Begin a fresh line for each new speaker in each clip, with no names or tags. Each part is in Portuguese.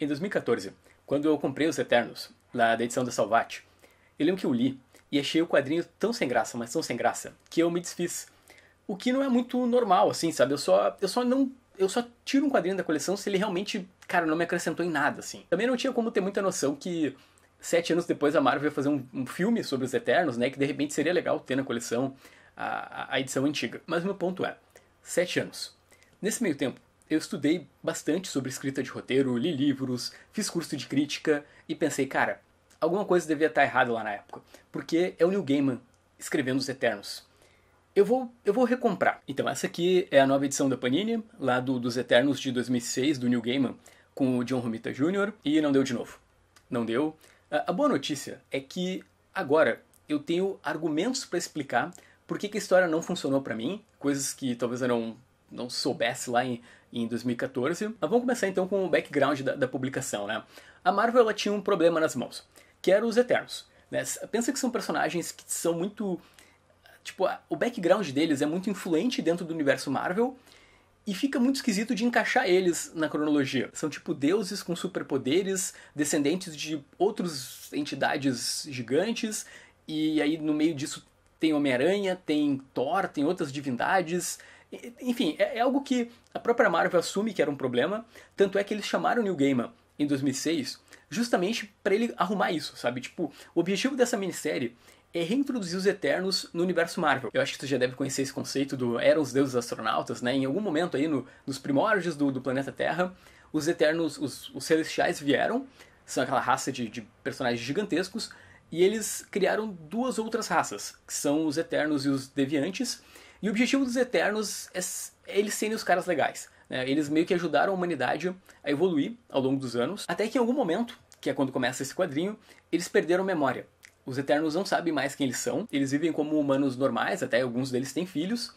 Em 2014, quando eu comprei Os Eternos, lá da edição da Salvat, eu lembro que eu li e achei o quadrinho tão sem graça, mas tão sem graça, que eu me desfiz. O que não é muito normal, assim, sabe? Eu só, eu só não. Eu só tiro um quadrinho da coleção se ele realmente, cara, não me acrescentou em nada, assim. Também não tinha como ter muita noção que sete anos depois a Marvel ia fazer um, um filme sobre os Eternos, né? Que de repente seria legal ter na coleção a, a edição antiga. Mas meu ponto é, sete anos. Nesse meio tempo, eu estudei bastante sobre escrita de roteiro, li livros, fiz curso de crítica e pensei, cara, alguma coisa devia estar errada lá na época, porque é o Neil Gaiman escrevendo Os Eternos. Eu vou, eu vou recomprar. Então, essa aqui é a nova edição da Panini, lá do, dos Eternos de 2006, do Neil Gaiman, com o John Romita Jr., e não deu de novo. Não deu. A, a boa notícia é que agora eu tenho argumentos para explicar por que, que a história não funcionou para mim, coisas que talvez eu não não soubesse lá em, em 2014. Mas vamos começar então com o background da, da publicação, né? A Marvel ela tinha um problema nas mãos, que eram os Eternos. Né? Pensa que são personagens que são muito... Tipo, o background deles é muito influente dentro do universo Marvel e fica muito esquisito de encaixar eles na cronologia. São tipo deuses com superpoderes, descendentes de outras entidades gigantes, e aí no meio disso tem Homem-Aranha, tem Thor, tem outras divindades, enfim, é, é algo que a própria Marvel assume que era um problema, tanto é que eles chamaram Neil Gaiman em 2006 justamente para ele arrumar isso, sabe? Tipo, o objetivo dessa minissérie é reintroduzir os Eternos no universo Marvel. Eu acho que tu já deve conhecer esse conceito do eram os deuses astronautas, né? Em algum momento aí no, nos primórdios do, do, planeta Terra, os Eternos, os, os Celestiais vieram, são aquela raça de, de, personagens gigantescos, e eles criaram duas outras raças, que são os Eternos e os Deviantes, e o objetivo dos Eternos é, é eles serem os caras legais. Né? Eles meio que ajudaram a humanidade a evoluir ao longo dos anos, até que em algum momento, que é quando começa esse quadrinho, eles perderam memória. Os Eternos não sabem mais quem eles são, eles vivem como humanos normais, até alguns deles têm filhos.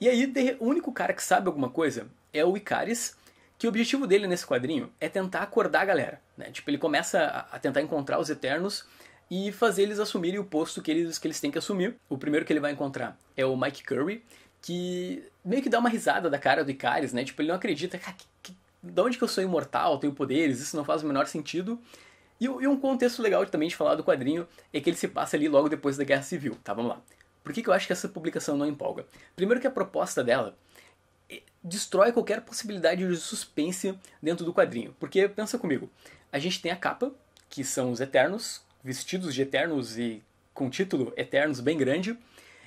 E aí, o único cara que sabe alguma coisa é o Icaris, que o objetivo dele nesse quadrinho é tentar acordar a galera. Né? Tipo, ele começa a tentar encontrar os Eternos e fazer eles assumirem o posto que eles, que eles têm que assumir. O primeiro que ele vai encontrar é o Mike Curry, que meio que dá uma risada da cara do Icaris, né? Tipo, ele não acredita, cara, que, que, de onde que eu sou imortal, tenho poderes, isso não faz o menor sentido. E, e um contexto legal também de falar do quadrinho é que ele se passa ali logo depois da Guerra Civil, tá? Vamos lá. Por que, que eu acho que essa publicação não empolga? Primeiro que a proposta dela é, destrói qualquer possibilidade de suspense dentro do quadrinho. Porque, pensa comigo, a gente tem a capa, que são os Eternos, vestidos de eternos e com título Eternos bem grande.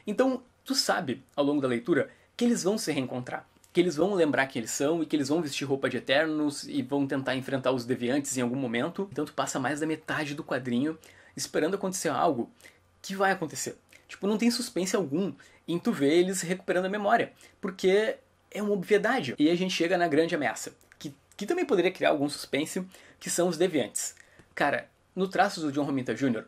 Então, tu sabe, ao longo da leitura, que eles vão se reencontrar, que eles vão lembrar quem eles são e que eles vão vestir roupa de Eternos e vão tentar enfrentar os deviantes em algum momento. Então, tu passa mais da metade do quadrinho esperando acontecer algo que vai acontecer. Tipo, não tem suspense algum em tu ver eles recuperando a memória, porque é uma obviedade. E a gente chega na grande ameaça, que, que também poderia criar algum suspense, que são os deviantes. Cara, no traço do John Romita Jr.,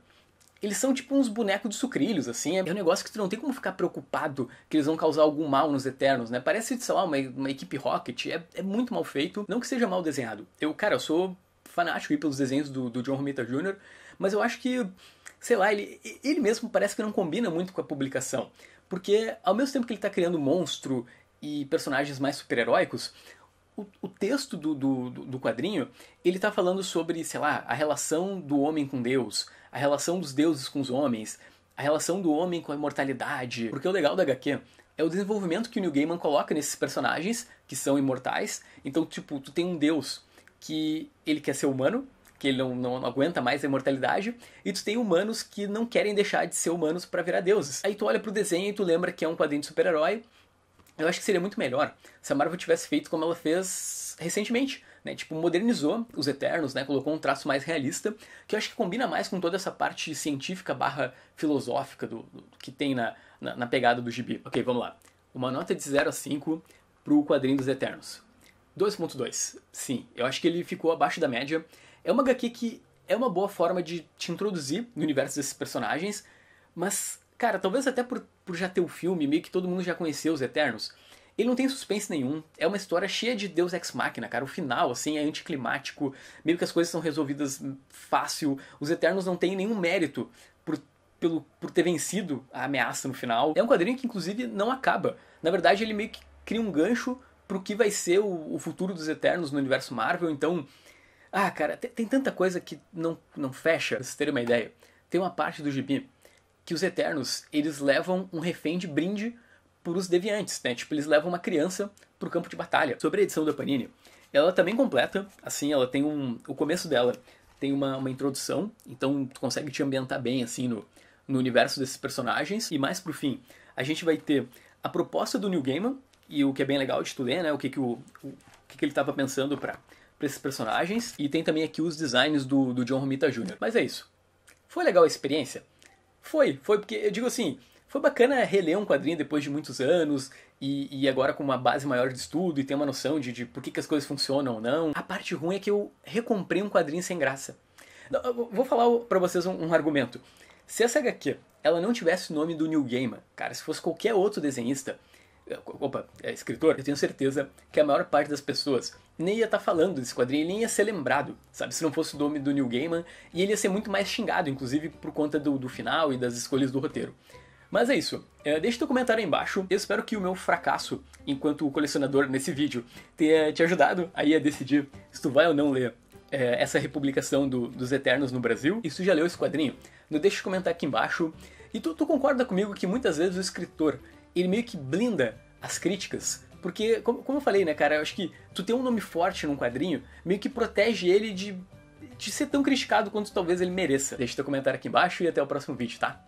eles são tipo uns bonecos de sucrilhos, assim. É um negócio que tu não tem como ficar preocupado que eles vão causar algum mal nos Eternos, né? Parece, sei lá, uma, uma equipe Rocket. É, é muito mal feito. Não que seja mal desenhado. Eu, cara, eu sou fanático aí pelos desenhos do, do John Romita Jr., mas eu acho que, sei lá, ele, ele mesmo parece que não combina muito com a publicação. Porque ao mesmo tempo que ele tá criando monstro e personagens mais super-heróicos, o, o texto do, do, do quadrinho, ele tá falando sobre, sei lá, a relação do homem com Deus, a relação dos deuses com os homens, a relação do homem com a imortalidade. Porque o legal da HQ é o desenvolvimento que o New Gaiman coloca nesses personagens, que são imortais. Então, tipo, tu tem um deus que ele quer ser humano, que ele não, não, aguenta mais a imortalidade, e tu tem humanos que não querem deixar de ser humanos para virar deuses. Aí tu olha pro desenho e tu lembra que é um quadrinho de super-herói, eu acho que seria muito melhor se a Marvel tivesse feito como ela fez recentemente, né? Tipo, modernizou os Eternos, né? Colocou um traço mais realista, que eu acho que combina mais com toda essa parte científica barra filosófica do, do que tem na, na, na, pegada do gibi. Ok, vamos lá. Uma nota de 0 a 5 pro quadrinho dos Eternos. 2.2. Sim, eu acho que ele ficou abaixo da média. É uma HQ que é uma boa forma de te introduzir no universo desses personagens, mas Cara, talvez até por, por já ter o filme, meio que todo mundo já conheceu Os Eternos. Ele não tem suspense nenhum. É uma história cheia de Deus Ex Machina, cara. O final, assim, é anticlimático. Meio que as coisas são resolvidas fácil. Os Eternos não têm nenhum mérito por, pelo, por ter vencido a ameaça no final. É um quadrinho que, inclusive, não acaba. Na verdade, ele meio que cria um gancho pro que vai ser o, o futuro dos Eternos no universo Marvel. Então, ah, cara, tem, tem tanta coisa que não, não fecha. Pra vocês terem uma ideia, tem uma parte do gibi que os Eternos, eles levam um refém de brinde para os deviantes, né? Tipo, eles levam uma criança para o campo de batalha. Sobre a edição da Panini, ela também completa, assim, ela tem um... O começo dela tem uma, uma introdução, então tu consegue te ambientar bem, assim, no, no universo desses personagens. E mais pro fim, a gente vai ter a proposta do New Gaiman, e o que é bem legal de tu ler, né? O que, que, o, o, o que, que ele estava pensando para esses personagens. E tem também aqui os designs do, do John Romita Jr. Mas é isso. Foi legal a experiência? Foi, foi porque eu digo assim, foi bacana reler um quadrinho depois de muitos anos e, e agora com uma base maior de estudo e ter uma noção de, de por que, que as coisas funcionam ou não. A parte ruim é que eu recomprei um quadrinho sem graça. vou falar para vocês um, um argumento. Se essa HQ ela não tivesse o nome do Neil Gaiman, cara, se fosse qualquer outro desenhista, opa, é escritor, eu tenho certeza que a maior parte das pessoas nem ia estar tá falando desse quadrinho, ele nem ia ser lembrado, sabe? Se não fosse o nome do Neil Gaiman, e ele ia ser muito mais xingado, inclusive por conta do, do final e das escolhas do roteiro. Mas é isso, é, deixa teu comentário aí embaixo. Eu espero que o meu fracasso enquanto colecionador nesse vídeo tenha te ajudado aí a decidir se tu vai ou não ler é, essa republicação do, dos Eternos no Brasil. E se tu já leu esse quadrinho, deixa de comentar aqui embaixo. E tu, tu concorda comigo que muitas vezes o escritor ele meio que blinda as críticas. Porque, como, eu falei, né, cara, eu acho que tu ter um nome forte num quadrinho meio que protege ele de, de ser tão criticado quanto talvez ele mereça. Deixa teu comentário aqui embaixo e até o próximo vídeo, tá?